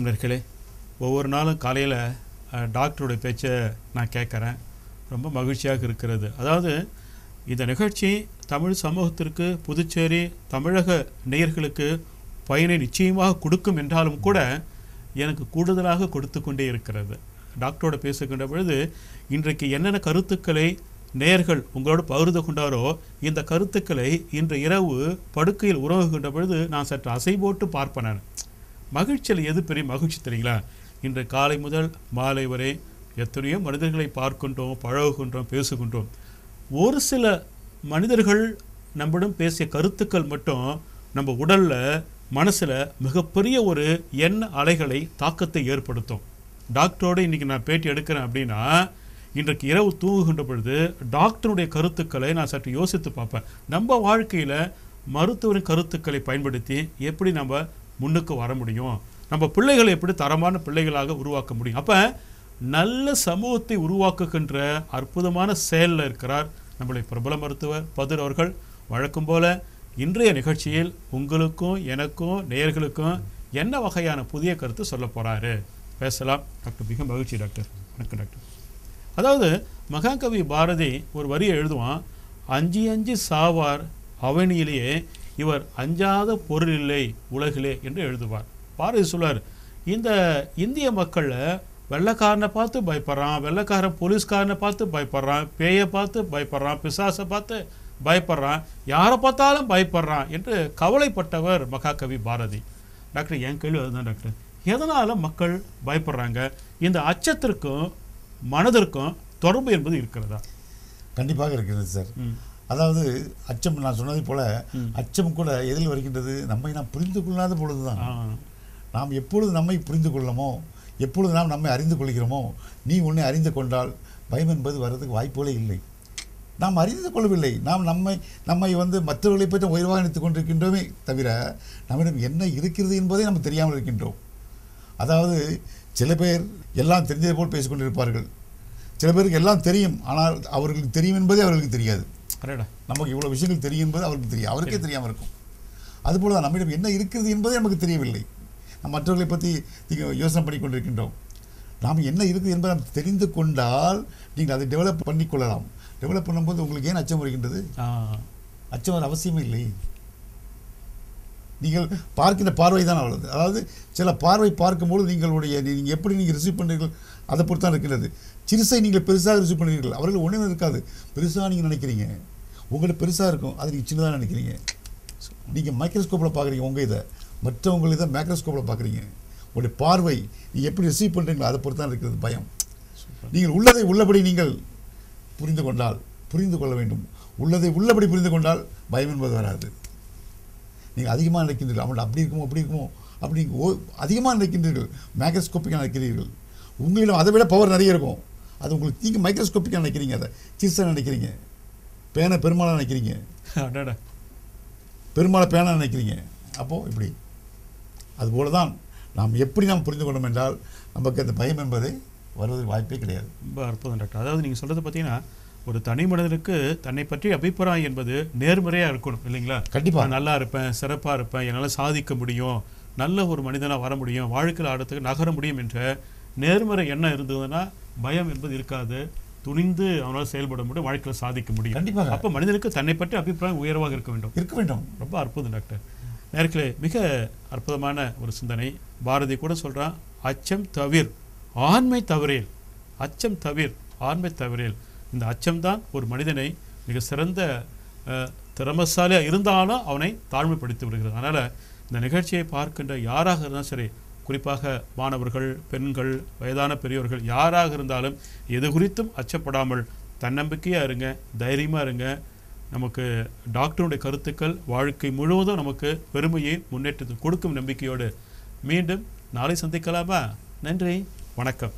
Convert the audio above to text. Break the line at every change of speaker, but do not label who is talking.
வணக்கம் நேர்களே ஒவ்வொரு நாளும் காலையில் டாக்டருடைய பேச்சை நான் கேட்குறேன் ரொம்ப மகிழ்ச்சியாக இருக்கிறது அதாவது இந்த நிகழ்ச்சி தமிழ் சமூகத்திற்கு புதுச்சேரி தமிழக நேயர்களுக்கு பயனை நிச்சயமாக கொடுக்கும் என்றாலும் கூட எனக்கு கூடுதலாக கொடுத்து கொண்டே இருக்கிறது டாக்டரோட பேசுகின்ற பொழுது இன்றைக்கு என்னென்ன கருத்துக்களை நேர்கள் உங்களோடு பகிர்ந்து கொண்டாரோ இந்த கருத்துக்களை இன்று இரவு படுக்கையில் உறவுகின்ற பொழுது நான் சற்று அசை போட்டு பார்ப்பேன் நான் மகிழ்ச்சியில் எது பெரிய மகிழ்ச்சி தெரியுங்களா இன்று காலை முதல் மாலை வரை எத்தனையோ மனிதர்களை பார்க்கின்றோம் பழகுகின்றோம் பேசுகின்றோம் ஒரு சில மனிதர்கள் நம்மிடம் பேசிய கருத்துக்கள் மட்டும் நம்ம உடலில் மனசில் மிகப்பெரிய ஒரு எண்ண அலைகளை தாக்கத்தை ஏற்படுத்தும் டாக்டரோடு இன்றைக்கி நான் பேட்டி எடுக்கிறேன் அப்படின்னா இன்றைக்கு இரவு தூங்குகின்ற பொழுது டாக்டருடைய கருத்துக்களை நான் சற்று யோசித்து பார்ப்பேன் நம்ம வாழ்க்கையில் மருத்துவரின் கருத்துக்களை பயன்படுத்தி எப்படி நம்ம முன்னுக்கு வர முடியும் நம்ம பிள்ளைகளை எப்படி தரமான பிள்ளைகளாக உருவாக்க முடியும் அப்போ நல்ல சமூகத்தை உருவாக்குகின்ற அற்புதமான செயலில் இருக்கிறார் நம்முடைய பிரபல மருத்துவர் பதுர் அவர்கள் வழக்கம் போல இன்றைய நிகழ்ச்சியில் உங்களுக்கும் எனக்கும் நேயர்களுக்கும் என்ன வகையான புதிய கருத்து சொல்ல போகிறாரு பேசலாம் டாக்டர் மிக மகிழ்ச்சி டாக்டர் வணக்கம் டாக்டர் அதாவது மகாகவி பாரதி ஒரு வரியை எழுதுவான் அஞ்சு அஞ்சு சாவார் அவனியிலேயே இவர் அஞ்சாத பொருள் இல்லை உலகிலே என்று எழுதுவார் பாரதி சொல்வார் இந்த இந்திய மக்களை வெள்ளக்காரனை பார்த்து பயப்படுறான் வெள்ளக்காரன் போலீஸ்காரனை பார்த்து பயப்படுறான் பேயை பார்த்து பயப்படுறான் பிசாசை பார்த்து பயப்படுறான் யாரை பார்த்தாலும் பயப்படுறான் என்று கவலைப்பட்டவர் மகாகவி பாரதி டாக்டர் என் கேள்வி அதுதான் டாக்டர் எதனால் மக்கள் பயப்படுறாங்க
இந்த அச்சத்திற்கும் மனதிற்கும் தொடர்பு என்பது இருக்கிறதா கண்டிப்பாக இருக்கிறது சார் அதாவது அச்சம் நான் சொன்னதை போல் அச்சம் கூட எதில் வருகின்றது நம்மை நாம் புரிந்து கொள்ளாத பொழுது தான் நாம் எப்பொழுது நம்மை புரிந்து கொள்ளமோ எப்பொழுது நாம் நம்மை அறிந்து கொள்கிறோமோ நீ உன்னை அறிந்து கொண்டால் பயம் என்பது வர்றதுக்கு வாய்ப்புகளே இல்லை நாம் அறிந்து கொள்ளவில்லை நாம் நம்மை நம்மை வந்து மற்றவர்களை பற்றி உயர்வாக நினைத்து கொண்டிருக்கின்றோமே தவிர நம்மிடம் என்ன இருக்கிறது என்பதை நம்ம தெரியாமல் இருக்கின்றோம் அதாவது சில பேர் எல்லாம் தெரிஞ்சது போல் பேசிக்கொண்டிருப்பார்கள் சில பேருக்கு எல்லாம் தெரியும் ஆனால் அவர்களுக்கு தெரியும் என்பதே அவர்களுக்கு தெரியாது நமக்கு இவ்வளோ விஷயங்கள் தெரியும் என்பது அவருக்கு தெரியும் அவருக்கே தெரியாமல் இருக்கும் அதுபோல் தான் நம்மிடம் என்ன இருக்கிறது என்பதே நமக்கு தெரியவில்லை நம்ம மற்றவர்களை பற்றி நீங்கள் யோசனை பண்ணி கொண்டிருக்கின்றோம் நாம் என்ன இருக்குது என்பதை நம்ம தெரிந்து கொண்டால் நீங்கள் அதை டெவலப் பண்ணிக்கொள்ளலாம் டெவலப் பண்ணும்போது உங்களுக்கு ஏன் அச்சம் வருகின்றது அச்சம் அவசியமே இல்லை நீங்கள் பார்க்கின்ற பார்வை தான் அவ்வளவு அதாவது சில பார்வை பார்க்கும்போது நீங்களுடைய நீங்கள் எப்படி நீங்கள் ரிசீவ் பண்ணுறீர்கள் அதை பொறுத்து தான் இருக்கிறது சிறுசை நீங்கள் பெருசாக ரிசீவ் பண்ணுறீர்கள் அவர்கள் ஒன்றும் இருக்காது பெருசாக நீங்கள் நினைக்கிறீங்க உங்கள்கிட்ட பெருசாக இருக்கும் அது நீங்கள் சின்னதாக நினைக்கிறீங்க நீங்கள் மைக்ரோஸ்கோப்பில் பார்க்குறீங்க உங்கள் இதை மற்றவங்க இதை மைக்ரோஸ்கோப்பில் பார்க்குறீங்க உங்களுடைய பார்வை நீங்கள் எப்படி ரிசீவ் பண்ணுறீங்களோ அதை பொறுத்து தான் இருக்கிறது பயம் நீங்கள் உள்ளதை உள்ளபடி நீங்கள் புரிந்து கொண்டால் புரிந்து கொள்ள வேண்டும் உள்ளதை உள்ளபடி புரிந்து கொண்டால் பயம் என்பது வராது நீங்கள் அதிகமாக நினைக்கின்றீர்கள் அவங்கள அப்படி இருக்குமோ அப்படி இருக்குமோ அப்படி ஓ அதிகமாக நினைக்கின்றீர்கள் மைக்ரோஸ்கோப்பிக்காக நினைக்கிறீர்கள் உங்களிடம் அதை விட பவர் நிறைய இருக்கும் அது உங்களுக்கு நீங்கள் மைக்ரோஸ்கோப்பிக்காக நினைக்கிறீங்க அதை சிறுசாக நினைக்கிறீங்க பேனை பெருமாளாக நினைக்கிறீங்க பெருமாளை பேனாக நினைக்கிறீங்க அப்போது இப்படி அதுபோல தான் நாம் எப்படி நாம் புரிந்து கொள்ளும் என்றால் நமக்கு அந்த பயம் என்பதை வருவதற்கு வாய்ப்பே கிடையாது
ரொம்ப அற்புதம் டாக்டர் அதாவது நீங்கள் சொல்கிறது பார்த்தீங்கன்னா ஒரு தனி மனிதனுக்கு தன்னை பற்றி அபிப்பிராயம் என்பது நேர்மறையாக இருக்கணும் இல்லைங்களா கண்டிப்பாக நல்லா இருப்பேன் சிறப்பாக இருப்பேன் என்னால் சாதிக்க முடியும் நல்ல ஒரு மனிதனாக வர முடியும் வாழ்க்கையில் அடுத்து நகர முடியும் என்ற நேர்மறை எண்ணம் இருந்ததுன்னா பயம் என்பது இருக்காது துணிந்து அவனால் செயல்பட முடியும் வாழ்க்கையில் சாதிக்க முடியும் கண்டிப்பாக அப்போ மனிதனுக்கு தன்னை பற்றி அபிப்பிராயம் உயர்வாக இருக்க வேண்டும் இருக்க வேண்டும் ரொம்ப அற்புதம் டாக்டர் நேரத்தில் மிக அற்புதமான ஒரு சிந்தனை பாரதி கூட சொல்கிறான் அச்சம் தவிர் ஆண்மை தவறேல் அச்சம் தவிர் ஆண்மை தவறேல் இந்த அச்சம்தான் ஒரு மனிதனை மிக சிறந்த திறமசாலியாக இருந்தாலும் அவனை தாழ்மைப்படுத்தி விடுகிறது அதனால் இந்த நிகழ்ச்சியை பார்க்கின்ற யாராக இருந்தாலும் சரி குறிப்பாக மாணவர்கள் பெண்கள் வயதான பெரியவர்கள் யாராக இருந்தாலும் எது குறித்தும் அச்சப்படாமல் தன்னம்பிக்கையாக இருங்க தைரியமாக இருங்க நமக்கு டாக்டருடைய கருத்துக்கள் வாழ்க்கை முழுவதும் நமக்கு பெருமையை முன்னேற்றத்தை கொடுக்கும் நம்பிக்கையோடு மீண்டும் நாளை சந்திக்கலாமா நன்றி வணக்கம்